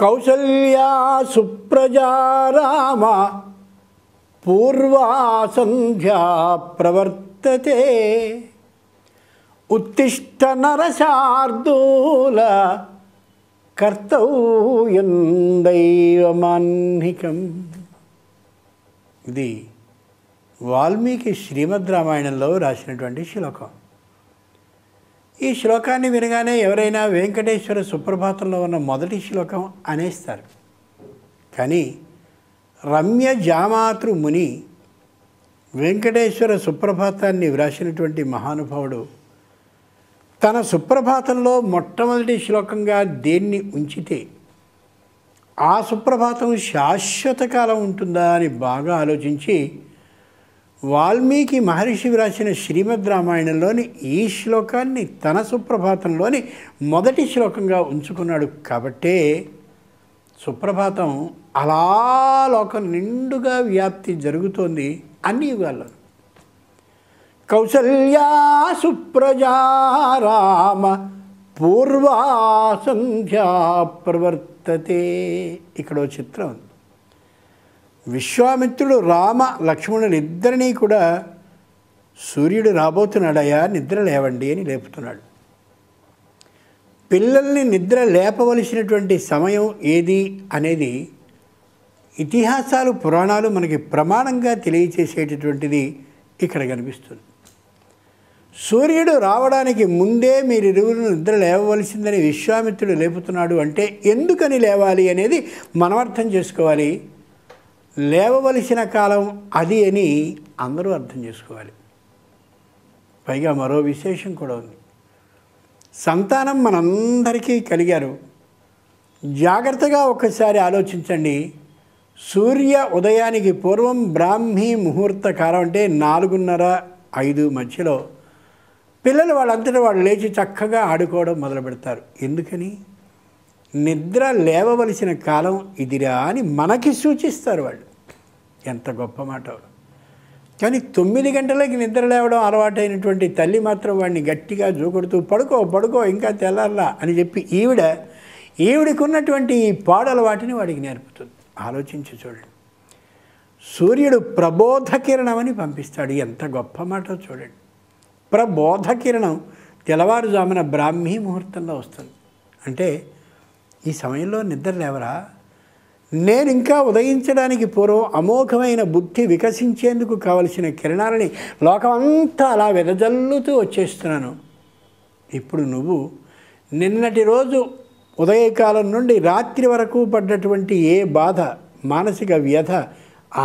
కౌసల్యా సుప్రజారామ పూర్వా ప్రవర్తతే ఉత్తిష్ట నరశార్దూల కర్తవ్యం దైవమాన్నికం ఇది వాల్మీకి శ్రీమద్ రామాయణంలో రాసినటువంటి శ్లోకం ఈ శ్లోకాన్ని వినగానే ఎవరైనా వెంకటేశ్వర సుప్రభాతంలో ఉన్న మొదటి శ్లోకం అనేస్తారు కానీ రమ్య జామాతృ ముని వెంకటేశ్వర సుప్రభాతాన్ని వ్రాసినటువంటి మహానుభావుడు తన సుప్రభాతంలో మొట్టమొదటి శ్లోకంగా దేన్ని ఉంచితే ఆ సుప్రభాతం శాశ్వత కాలం ఉంటుందా అని బాగా ఆలోచించి వాల్మీకి మహర్షి వ్రాసిన శ్రీమద్ రామాయణంలోని ఈ శ్లోకాన్ని తన సుప్రభాతంలోని మొదటి శ్లోకంగా ఉంచుకున్నాడు కాబట్టే సుప్రభాతం అలా లోకం నిండుగా వ్యాప్తి జరుగుతోంది అన్ని యుగాల్లో కౌసల్యా సుప్రజా రామ పూర్వాసంధ్యా ప్రవర్తతే ఇక్కడ చిత్రం విశ్వామిత్రుడు రామ లక్ష్మణులు ఇద్దరినీ కూడా సూర్యుడు రాబోతున్నాడయ్యా నిద్ర లేవండి అని లేపుతున్నాడు పిల్లల్ని నిద్ర లేపవలసినటువంటి సమయం ఏది అనేది ఇతిహాసాలు పురాణాలు మనకి ప్రమాణంగా తెలియచేసేటటువంటిది ఇక్కడ కనిపిస్తుంది సూర్యుడు రావడానికి ముందే మీరిరువురు నిద్ర లేవవలసిందని విశ్వామిత్రుడు లేపుతున్నాడు అంటే ఎందుకని లేవాలి అనేది మనం అర్థం చేసుకోవాలి లేవవలసిన కాలం అది అని అందరూ అర్థం చేసుకోవాలి పైగా మరో విశేషం కూడా ఉంది సంతానం మనందరికీ కలిగారు జాగ్రత్తగా ఒక్కసారి ఆలోచించండి సూర్య ఉదయానికి పూర్వం బ్రాహ్మీ ముహూర్త కాలం అంటే నాలుగున్నర ఐదు మధ్యలో పిల్లలు వాళ్ళంతటా వాళ్ళు లేచి చక్కగా ఆడుకోవడం మొదలు పెడతారు ఎందుకని నిద్ర లేవవలసిన కాలం ఇదిరా అని మనకి సూచిస్తారు వాళ్ళు ఎంత గొప్ప మాట కానీ తొమ్మిది గంటలకి నిద్ర లేవడం అలవాటైనటువంటి తల్లి మాత్రం వాడిని గట్టిగా జూకొడుతూ పడుకో పడుకో ఇంకా తెల్లారలా అని చెప్పి ఈవిడ ఈవిడకున్నటువంటి ఈ పాడలవాటిని వాడికి నేర్పుతుంది ఆలోచించి చూడండి సూర్యుడు ప్రబోధ కిరణమని పంపిస్తాడు ఎంత గొప్ప మాట చూడండి ప్రబోధ కిరణం తెల్లవారుజామున బ్రాహ్మీ ముహూర్తంలో వస్తుంది అంటే ఈ సమయంలో నిద్ర లేవరా నేను ఇంకా ఉదయించడానికి పూర్వం అమోఘమైన బుద్ధి వికసించేందుకు కావలసిన కిరణాలని లోకమంతా అలా వెదజల్లుతూ వచ్చేస్తున్నాను ఇప్పుడు నువ్వు నిన్నటి రోజు ఉదయకాలం నుండి రాత్రి వరకు పడ్డటువంటి ఏ బాధ మానసిక వ్యధ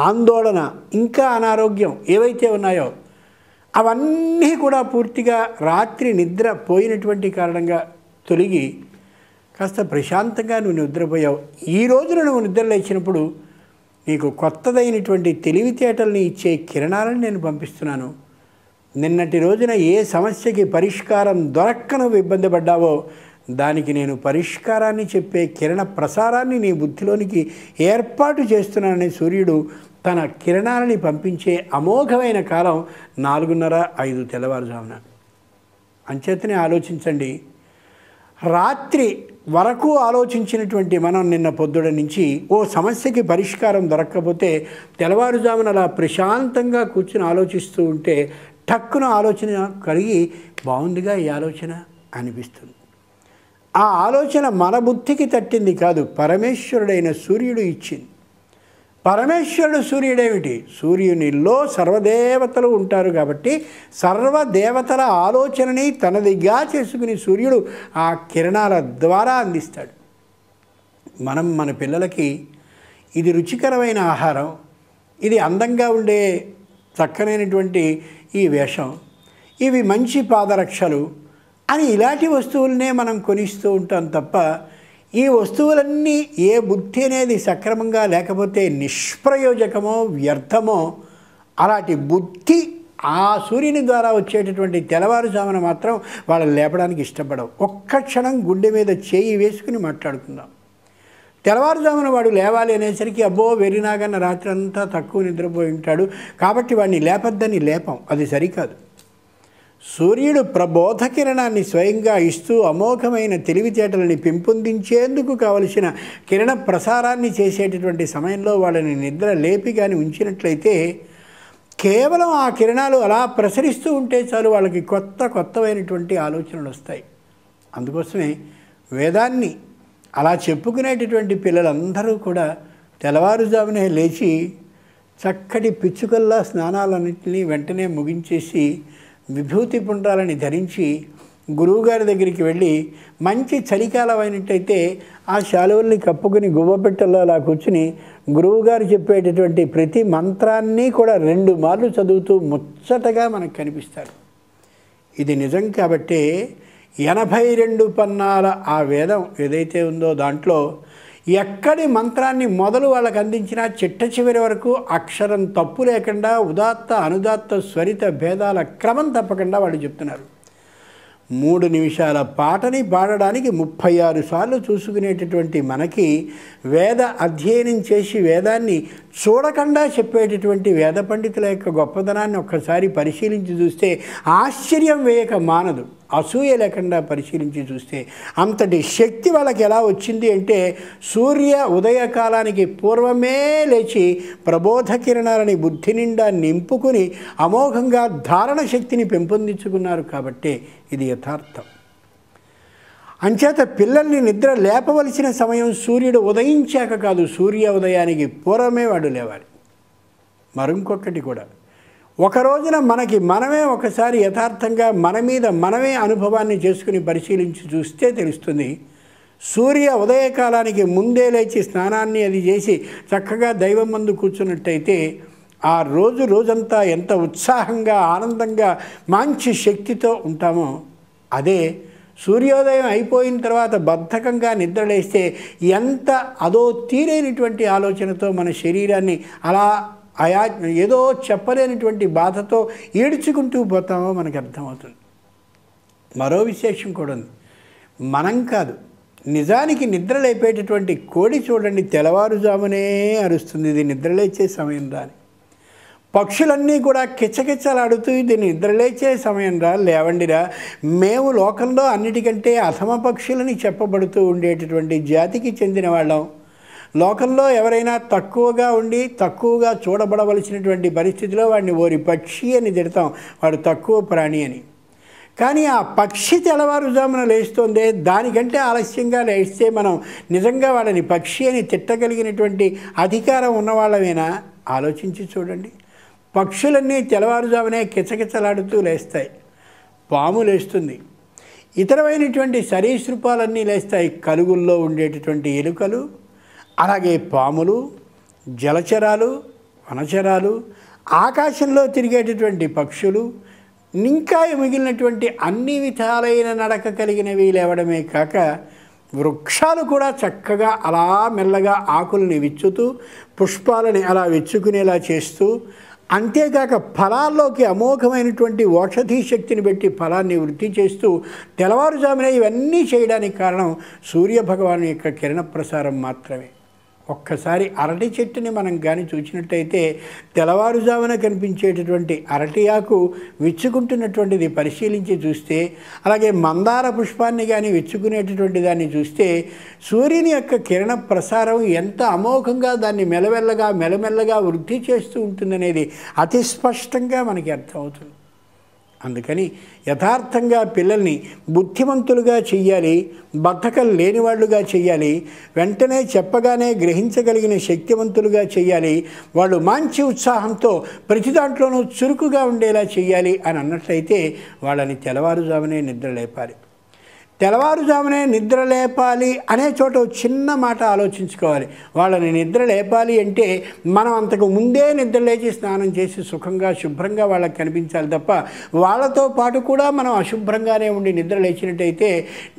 ఆందోళన ఇంకా అనారోగ్యం ఏవైతే ఉన్నాయో అవన్నీ కూడా పూర్తిగా రాత్రి నిద్ర పోయినటువంటి కారణంగా తొలగి కాస్త ప్రశాంతంగా నువ్వు నిద్రపోయావు ఈ రోజున నువ్వు నిద్రలేచినప్పుడు నీకు కొత్తదైనటువంటి తెలివితేటల్ని ఇచ్చే కిరణాలను నేను పంపిస్తున్నాను నిన్నటి రోజున ఏ సమస్యకి పరిష్కారం దొరక్క నువ్వు ఇబ్బంది పడ్డావో దానికి నేను పరిష్కారాన్ని చెప్పే కిరణ ప్రసారాన్ని నీ బుద్ధిలోనికి ఏర్పాటు చేస్తున్నానని సూర్యుడు తన కిరణాలని పంపించే అమోఘమైన కాలం నాలుగున్నర ఐదు తెల్లవారుజామున అంచేతనే ఆలోచించండి రాత్రి వరకు ఆలోచించినటువంటి మనం నిన్న పొద్దుడ నుంచి ఓ సమస్యకి పరిష్కారం దొరక్కపోతే తెల్లవారుజామున అలా ప్రశాంతంగా కూర్చుని ఆలోచిస్తూ ఉంటే టక్కున ఆలోచన కలిగి బాగుందిగా ఈ ఆలోచన అనిపిస్తుంది ఆ ఆలోచన మన బుద్ధికి తట్టింది కాదు పరమేశ్వరుడైన సూర్యుడు ఇచ్చింది పరమేశ్వరుడు సూర్యుడేమిటి సూర్యునిలో సర్వదేవతలు ఉంటారు కాబట్టి సర్వదేవతల ఆలోచనని తనదిగా చేసుకుని సూర్యుడు ఆ కిరణాల ద్వారా అందిస్తాడు మనం మన పిల్లలకి ఇది రుచికరమైన ఆహారం ఇది అందంగా ఉండే చక్కనైనటువంటి ఈ వేషం ఇవి మంచి పాదరక్షలు అని ఇలాంటి వస్తువులనే మనం కొనిస్తూ ఉంటాం తప్ప ఈ వస్తువులన్నీ ఏ బుద్ధి అనేది సక్రమంగా లేకపోతే నిష్ప్రయోజకమో వ్యర్థమో అలాంటి బుద్ధి ఆ సూర్యుని ద్వారా వచ్చేటటువంటి తెల్లవారుజామున మాత్రం వాళ్ళు లేపడానికి ఇష్టపడవు ఒక్క క్షణం గుండె మీద చేయి వేసుకుని మాట్లాడుకుందాం తెల్లవారుజామున వాడు లేవాలి అనేసరికి అబ్బో వెరినాగన్న రాత్రంతా తక్కువ నిద్రపోయి ఉంటాడు కాబట్టి వాడిని లేపద్దని లేపం అది సరికాదు సూర్యుడు ప్రబోధ కిరణాన్ని స్వయంగా ఇస్తూ అమోఘమైన తెలివితేటలని పెంపొందించేందుకు కావలసిన కిరణ ప్రసారాన్ని చేసేటటువంటి సమయంలో వాళ్ళని నిద్ర లేపి కానీ ఉంచినట్లయితే కేవలం ఆ కిరణాలు అలా ప్రసరిస్తూ ఉంటే చాలు వాళ్ళకి కొత్త కొత్తవైనటువంటి ఆలోచనలు వస్తాయి అందుకోసమే వేదాన్ని అలా చెప్పుకునేటటువంటి పిల్లలందరూ కూడా తెల్లవారుజామునే లేచి చక్కటి పిచ్చుకల్లా స్నానాలన్నింటినీ వెంటనే ముగించేసి విభూతి పుండ్రాలని ధరించి గురువుగారి దగ్గరికి వెళ్ళి మంచి చలికాలం అయినట్టయితే ఆ శాలువల్ని కప్పుకుని గువ్వపెట్టెల్లో అలా కూర్చుని గురువుగారు చెప్పేటటువంటి ప్రతి మంత్రాన్ని కూడా రెండు మార్లు చదువుతూ ముచ్చటగా మనకు కనిపిస్తారు ఇది నిజం కాబట్టి ఎనభై రెండు పన్నాల ఆ వేదం ఏదైతే ఉందో దాంట్లో ఎక్కడి మంత్రాన్ని మొదలు వాళ్ళకు అందించినా చిట్ట చివరి వరకు అక్షరం తప్పు లేకుండా ఉదాత్త అనుదాత్త స్వరిత భేదాల క్రమం తప్పకుండా వాళ్ళు చెప్తున్నారు మూడు నిమిషాల పాటని పాడడానికి ముప్పై ఆరు సార్లు చూసుకునేటటువంటి మనకి వేద అధ్యయనం చేసి వేదాన్ని చూడకుండా చెప్పేటటువంటి వేద పండితుల యొక్క గొప్పదనాన్ని ఒక్కసారి పరిశీలించి చూస్తే ఆశ్చర్యం వేయక మానదు అసూయ లేకుండా పరిశీలించి చూస్తే అంతటి శక్తి వాళ్ళకి ఎలా వచ్చింది అంటే సూర్య ఉదయకాలానికి పూర్వమే లేచి ప్రబోధ కిరణాలని బుద్ధి నిండా నింపుకుని అమోఘంగా ధారణ శక్తిని పెంపొందించుకున్నారు కాబట్టి ఇది యథార్థం అంచేత పిల్లల్ని నిద్ర లేపవలసిన సమయం సూర్యుడు ఉదయించాక కాదు సూర్య ఉదయానికి పూర్వమే వాడు లేవాలి మరింకొకటి కూడా ఒక రోజున మనకి మనమే ఒకసారి యథార్థంగా మన మీద మనమే అనుభవాన్ని చేసుకుని పరిశీలించి చూస్తే తెలుస్తుంది సూర్య ఉదయకాలానికి ముందే లేచి స్నానాన్ని అది చేసి చక్కగా దైవం ముందు కూర్చున్నట్టయితే ఆ రోజు రోజంతా ఎంత ఉత్సాహంగా ఆనందంగా మంచి శక్తితో ఉంటామో అదే సూర్యోదయం అయిపోయిన తర్వాత బద్ధకంగా నిద్రలేస్తే ఎంత అదో తీరైనటువంటి ఆలోచనతో మన శరీరాన్ని అలా అయా ఏదో చెప్పలేనటువంటి బాధతో ఏడ్చుకుంటూ పోతామో మనకు అర్థమవుతుంది మరో విశేషం కూడా ఉంది మనం కాదు నిజానికి నిద్రలేపేటటువంటి కోడి చూడండి తెల్లవారుజామునే అరుస్తుంది ఇది నిద్రలేచే సమయం దాని పక్షులన్నీ కూడా కిచకిచలాడుతూ దీన్ని నిద్రలేచే సమయంరా లేవండిరా మేము లోకంలో అన్నిటికంటే అసమ పక్షులని చెప్పబడుతూ ఉండేటటువంటి జాతికి చెందిన వాళ్ళం లోకంలో ఎవరైనా తక్కువగా ఉండి తక్కువగా చూడబడవలసినటువంటి పరిస్థితిలో వాడిని ఓరి పక్షి అని తిడతాం వాడు తక్కువ ప్రాణి అని కానీ ఆ పక్షి తెల్లవారుజామున లేస్తుందే దానికంటే ఆలస్యంగా లేస్తే మనం నిజంగా వాళ్ళని పక్షి అని తిట్టగలిగినటువంటి అధికారం ఉన్నవాళ్ళమేనా ఆలోచించి చూడండి పక్షులన్నీ తెల్లవారుజామునే కిచకిచలాడుతూ లేస్తాయి పాము లేస్తుంది ఇతరమైనటువంటి సరీసృపాలన్నీ లేస్తాయి కలుగుల్లో ఉండేటటువంటి ఎలుకలు అలాగే పాములు జలచరాలు వనచరాలు ఆకాశంలో తిరిగేటటువంటి పక్షులు ఇంకా మిగిలినటువంటి అన్ని విధాలైన నడక కలిగినవి లేవడమే కాక వృక్షాలు కూడా చక్కగా అలా మెల్లగా ఆకుల్ని విచ్చుతూ పుష్పాలని అలా విచ్చుకునేలా చేస్తూ అంతేకాక ఫలాల్లోకి అమోఘమైనటువంటి ఓషధీ శక్తిని పెట్టి ఫలాన్ని వృద్ధి చేస్తూ తెల్లవారుజామునే ఇవన్నీ చేయడానికి కారణం సూర్యభగవాను యొక్క కిరణ ప్రసారం మాత్రమే ఒక్కసారి అరటి చెట్టుని మనం కానీ చూసినట్టయితే తెల్లవారుజామున కనిపించేటటువంటి అరటి ఆకు విచ్చుకుంటున్నటువంటిది పరిశీలించి చూస్తే అలాగే మందార పుష్పాన్ని కానీ విచ్చుకునేటటువంటి దాన్ని చూస్తే సూర్యుని యొక్క కిరణ ప్రసారం ఎంత అమోఘంగా దాన్ని మెలమెల్లగా మెలమెల్లగా వృద్ధి చేస్తూ ఉంటుందనేది అతి స్పష్టంగా మనకి అర్థమవుతుంది అందుకని యథార్థంగా పిల్లల్ని బుద్ధిమంతులుగా చెయ్యాలి బద్ధకం లేనివాళ్లుగా చెయ్యాలి వెంటనే చెప్పగానే గ్రహించగలిగిన శక్తివంతులుగా చేయాలి వాళ్ళు మంచి ఉత్సాహంతో ప్రతి దాంట్లోనూ చురుకుగా ఉండేలా చేయాలి అని అన్నట్లయితే వాళ్ళని తెల్లవారుజామునే నిద్ర లేపాలి తెల్లవారుజామునే నిద్ర లేపాలి అనే చోట చిన్న మాట ఆలోచించుకోవాలి వాళ్ళని నిద్ర లేపాలి అంటే మనం అంతకు ముందే నిద్ర లేచి స్నానం చేసి సుఖంగా శుభ్రంగా వాళ్ళకి కనిపించాలి తప్ప వాళ్ళతో పాటు కూడా మనం అశుభ్రంగానే ఉండి నిద్ర లేచినట్టయితే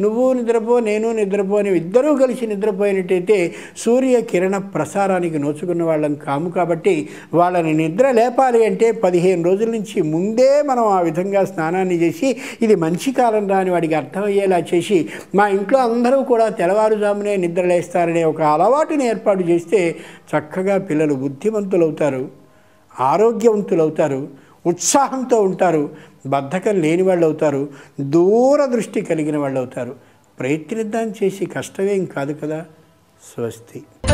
నువ్వు నిద్రపో నేను నిద్రపోని ఇద్దరూ కలిసి నిద్రపోయినట్టయితే సూర్య కిరణ ప్రసారానికి నోచుకున్న వాళ్ళం కాము కాబట్టి వాళ్ళని నిద్ర లేపాలి అంటే పదిహేను రోజుల నుంచి ముందే మనం ఆ విధంగా స్నానాన్ని చేసి ఇది మంచి కాలం రాని వాడికి అర్థమయ్యేలా చేసి మా ఇంట్లో అందరూ కూడా తెల్లవారుజామునే నిద్రలేస్తారనే ఒక అలవాటుని ఏర్పాటు చేస్తే చక్కగా పిల్లలు బుద్ధిమంతులవుతారు ఆరోగ్యవంతులవుతారు ఉత్సాహంతో ఉంటారు బద్ధకం లేని వాళ్ళు అవుతారు దూరదృష్టి కలిగిన వాళ్ళు అవుతారు ప్రయత్నిద్దాం చేసి కష్టమేం కాదు కదా స్వస్తి